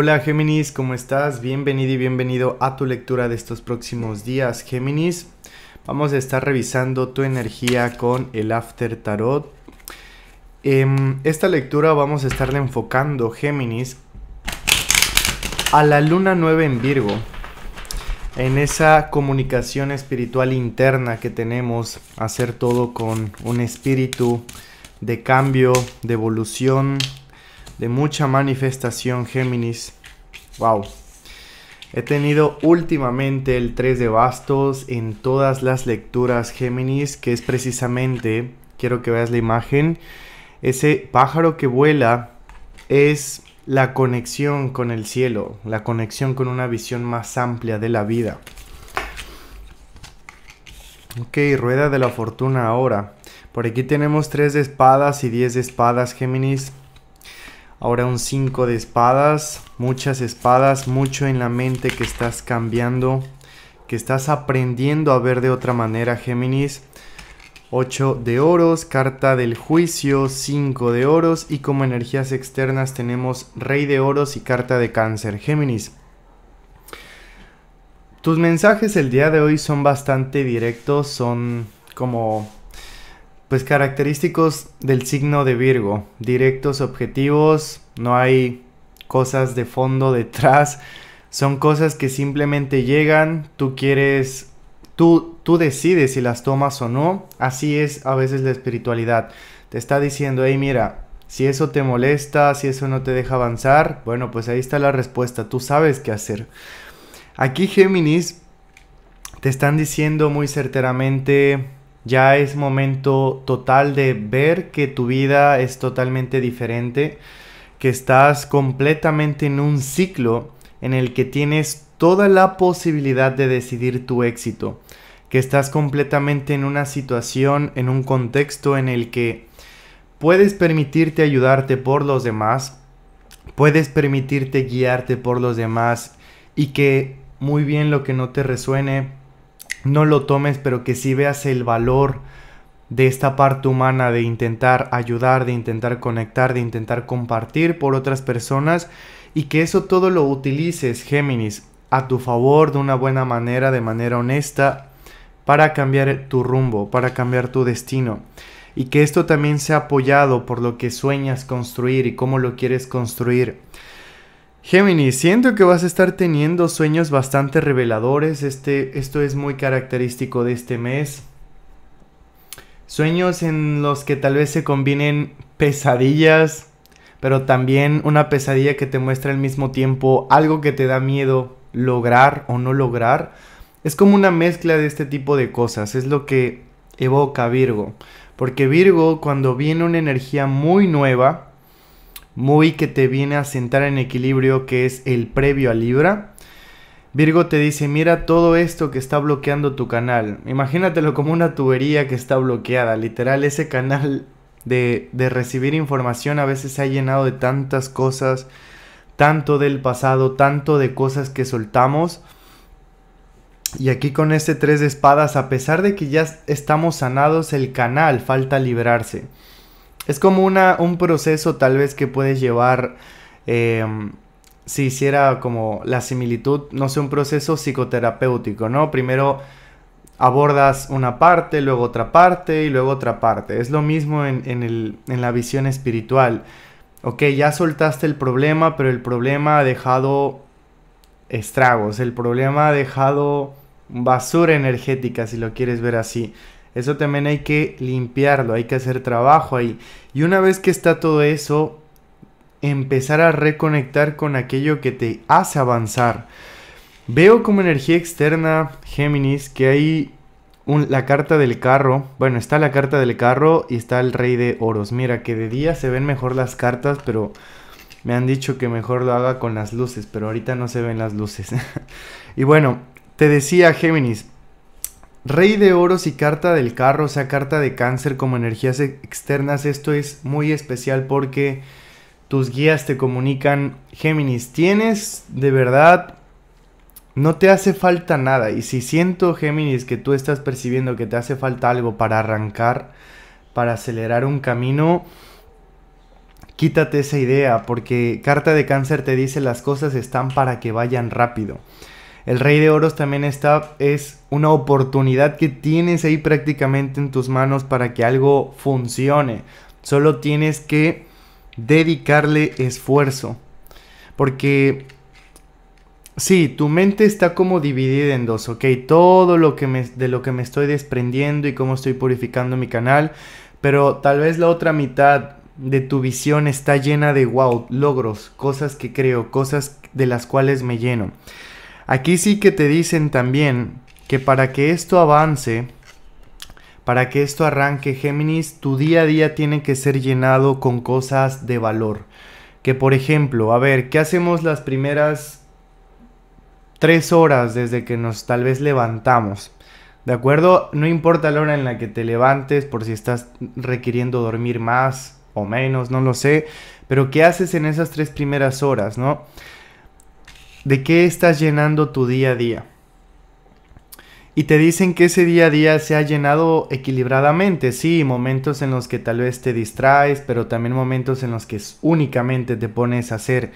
Hola Géminis, ¿cómo estás? Bienvenido y bienvenido a tu lectura de estos próximos días, Géminis. Vamos a estar revisando tu energía con el After Tarot. En em, esta lectura vamos a estarle enfocando, Géminis, a la luna nueva en Virgo, en esa comunicación espiritual interna que tenemos, hacer todo con un espíritu de cambio, de evolución, de mucha manifestación, Géminis. Wow. He tenido últimamente el 3 de bastos en todas las lecturas Géminis, que es precisamente, quiero que veas la imagen, ese pájaro que vuela es la conexión con el cielo, la conexión con una visión más amplia de la vida. Ok, rueda de la fortuna ahora. Por aquí tenemos 3 de espadas y 10 de espadas, Géminis. Ahora un 5 de espadas, muchas espadas, mucho en la mente que estás cambiando, que estás aprendiendo a ver de otra manera, Géminis. 8 de oros, carta del juicio, 5 de oros y como energías externas tenemos rey de oros y carta de cáncer, Géminis. Tus mensajes el día de hoy son bastante directos, son como pues característicos del signo de Virgo, directos, objetivos, no hay cosas de fondo detrás, son cosas que simplemente llegan, tú quieres, tú, tú decides si las tomas o no, así es a veces la espiritualidad, te está diciendo, hey mira, si eso te molesta, si eso no te deja avanzar, bueno, pues ahí está la respuesta, tú sabes qué hacer. Aquí Géminis te están diciendo muy certeramente, ya es momento total de ver que tu vida es totalmente diferente, que estás completamente en un ciclo en el que tienes toda la posibilidad de decidir tu éxito, que estás completamente en una situación, en un contexto en el que puedes permitirte ayudarte por los demás, puedes permitirte guiarte por los demás y que muy bien lo que no te resuene no lo tomes, pero que sí veas el valor de esta parte humana, de intentar ayudar, de intentar conectar, de intentar compartir por otras personas y que eso todo lo utilices, Géminis, a tu favor, de una buena manera, de manera honesta, para cambiar tu rumbo, para cambiar tu destino. Y que esto también sea apoyado por lo que sueñas construir y cómo lo quieres construir. Géminis, siento que vas a estar teniendo sueños bastante reveladores. Este, esto es muy característico de este mes. Sueños en los que tal vez se combinen pesadillas, pero también una pesadilla que te muestra al mismo tiempo algo que te da miedo lograr o no lograr. Es como una mezcla de este tipo de cosas, es lo que evoca Virgo. Porque Virgo, cuando viene una energía muy nueva, muy que te viene a sentar en equilibrio que es el previo a Libra. Virgo te dice, mira todo esto que está bloqueando tu canal. Imagínatelo como una tubería que está bloqueada. Literal, ese canal de, recibir información a veces se ha llenado de tantas cosas, tanto del pasado, tanto de cosas que soltamos. Y aquí con este tres de espadas, a pesar de que ya estamos sanados, el canal falta liberarse. Es como una, un proceso tal vez que puedes llevar, em, si hiciera como la similitud, no sé, un proceso psicoterapéutico, ¿no? Primero abordas una parte, luego otra parte y luego otra parte. Es lo mismo en, en la visión espiritual. Ok, ya soltaste el problema, pero el problema ha dejado estragos, el problema ha dejado basura energética, si lo quieres ver así. Eso también hay que limpiarlo, hay que hacer trabajo ahí. Y una vez que está todo eso, empezar a reconectar con aquello que te hace avanzar. Veo como energía externa, Géminis, que hay la carta del carro. Bueno, está la carta del carro y está el rey de oros. Mira, que de día se ven mejor las cartas, pero me han dicho que mejor lo haga con las luces, pero ahorita no se ven las luces. y bueno, te decía Géminis, Rey de oros y carta del carro, o sea, carta de cáncer como energías externas. Esto es muy especial porque tus guías te comunican, Géminis, tienes de verdad, no te hace falta nada. Y si siento, Géminis, que tú estás percibiendo que te hace falta algo para arrancar, para acelerar un camino, quítate esa idea porque carta de cáncer te dice las cosas están para que vayan rápido. El rey de oros también está, es una oportunidad que tienes ahí prácticamente en tus manos para que algo funcione. Solo tienes que dedicarle esfuerzo. Porque Sí, tu mente está como dividida en dos, ¿ok? Todo lo que de lo que me estoy desprendiendo y cómo estoy purificando mi canal, pero tal vez la otra mitad de tu visión está llena de wow, logros, cosas que creo, cosas de las cuales me lleno. Aquí sí que te dicen también que para que esto avance, para que esto arranque, Géminis, tu día a día tiene que ser llenado con cosas de valor. Que por ejemplo, a ver, ¿qué hacemos las primeras tres horas desde que nos tal vez levantamos? ¿De acuerdo? No importa la hora en la que te levantes, por si estás requiriendo dormir más o menos, no lo sé, pero ¿qué haces en esas tres primeras horas, no? de qué estás llenando tu día a día. Y te dicen que ese día a día se ha llenado equilibradamente, sí, momentos en los que tal vez te distraes, pero también momentos en los que únicamente te pones a hacer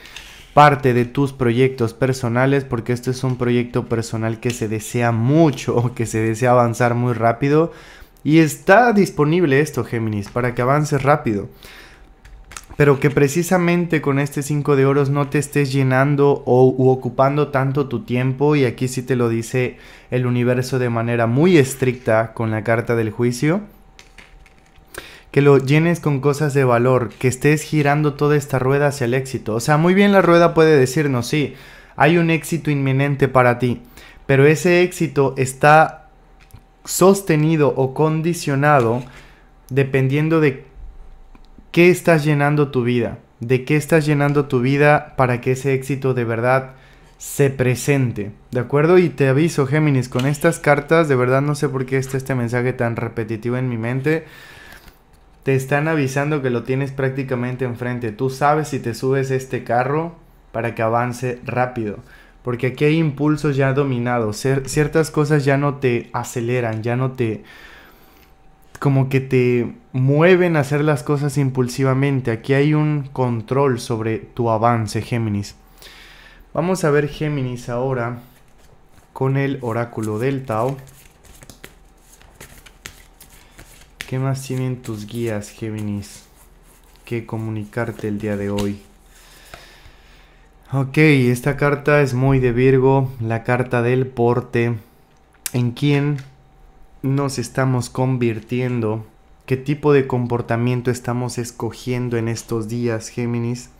parte de tus proyectos personales, porque esto es un proyecto personal que se desea mucho, que se desea avanzar muy rápido, y está disponible esto, Géminis, para que avances rápido pero que precisamente con este 5 de oros no te estés llenando o ocupando tanto tu tiempo, y aquí sí te lo dice el universo de manera muy estricta con la carta del juicio, que lo llenes con cosas de valor, que estés girando toda esta rueda hacia el éxito. O sea, muy bien la rueda puede decirnos, sí, hay un éxito inminente para ti, pero ese éxito está sostenido o condicionado dependiendo de ¿Qué estás llenando tu vida? ¿De qué estás llenando tu vida para que ese éxito de verdad se presente? ¿De acuerdo? Y te aviso, Géminis, con estas cartas, de verdad no sé por qué está este mensaje tan repetitivo en mi mente. Te están avisando que lo tienes prácticamente enfrente. Tú sabes si te subes este carro para que avance rápido. Porque aquí hay impulsos ya dominados. Ciertas cosas ya no te aceleran, ya no te como que te mueven a hacer las cosas impulsivamente. Aquí hay un control sobre tu avance, Géminis. Vamos a ver Géminis ahora con el oráculo del Tao. ¿Qué más tienen tus guías, Géminis, que comunicarte el día de hoy? Ok, esta carta es muy de Virgo, la carta del porte, en quién? nos estamos convirtiendo, qué tipo de comportamiento estamos escogiendo en estos días, Géminis.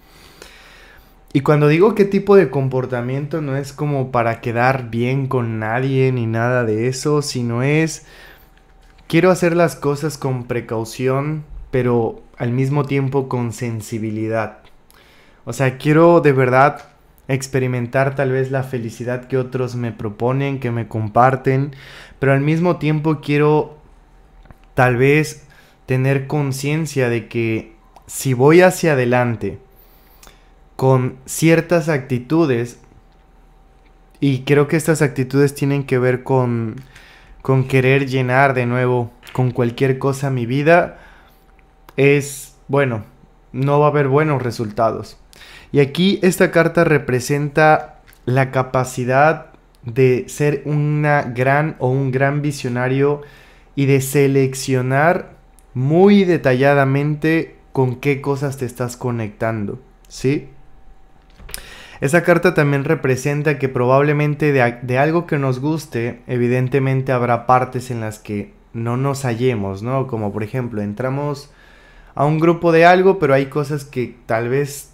Y cuando digo qué tipo de comportamiento no es como para quedar bien con nadie ni nada de eso, sino es quiero hacer las cosas con precaución, pero al mismo tiempo con sensibilidad. O sea, quiero de verdad experimentar tal vez la felicidad que otros me proponen, que me comparten, pero al mismo tiempo quiero tal vez tener conciencia de que si voy hacia adelante con ciertas actitudes, y creo que estas actitudes tienen que ver con, con querer llenar de nuevo con cualquier cosa mi vida, es bueno, no va a haber buenos resultados y aquí esta carta representa la capacidad de ser una gran o un gran visionario y de seleccionar muy detalladamente con qué cosas te estás conectando, ¿sí? Esa carta también representa que probablemente de, de algo que nos guste, evidentemente habrá partes en las que no nos hallemos, ¿no? Como por ejemplo, entramos a un grupo de algo, pero hay cosas que tal vez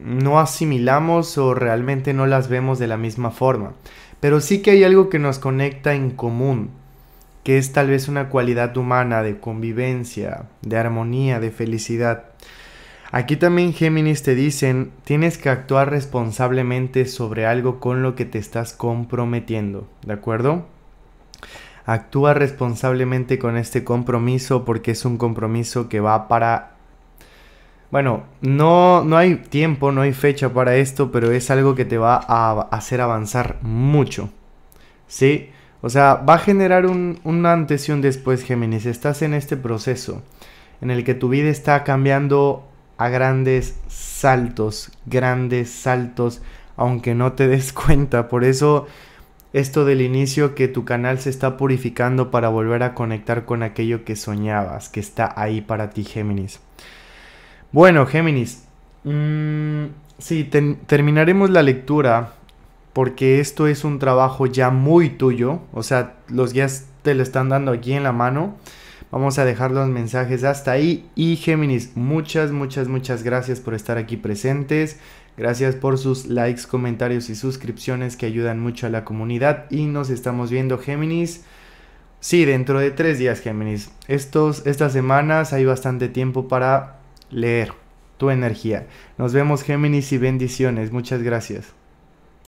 no asimilamos o realmente no las vemos de la misma forma. Pero sí que hay algo que nos conecta en común, que es tal vez una cualidad humana de convivencia, de armonía, de felicidad. Aquí también Géminis te dicen, tienes que actuar responsablemente sobre algo con lo que te estás comprometiendo, ¿de acuerdo? Actúa responsablemente con este compromiso porque es un compromiso que va para bueno, no, no hay tiempo, no hay fecha para esto, pero es algo que te va a hacer avanzar mucho. ¿Sí? O sea, va a generar un, un antes y un después, Géminis. Estás en este proceso en el que tu vida está cambiando a grandes saltos, grandes saltos, aunque no te des cuenta. Por eso esto del inicio que tu canal se está purificando para volver a conectar con aquello que soñabas, que está ahí para ti, Géminis. Bueno, Géminis. Mm, sí, terminaremos la lectura porque esto es un trabajo ya muy tuyo. O sea, los guías te lo están dando aquí en la mano. Vamos a dejar los mensajes hasta ahí. Y Géminis, muchas, muchas, muchas gracias por estar aquí presentes. Gracias por sus likes, comentarios y suscripciones que ayudan mucho a la comunidad. Y nos estamos viendo, Géminis. Sí, dentro de tres días, Géminis. Estos, estas semanas hay bastante tiempo para leer tu energía. Nos vemos Géminis y bendiciones. Muchas gracias.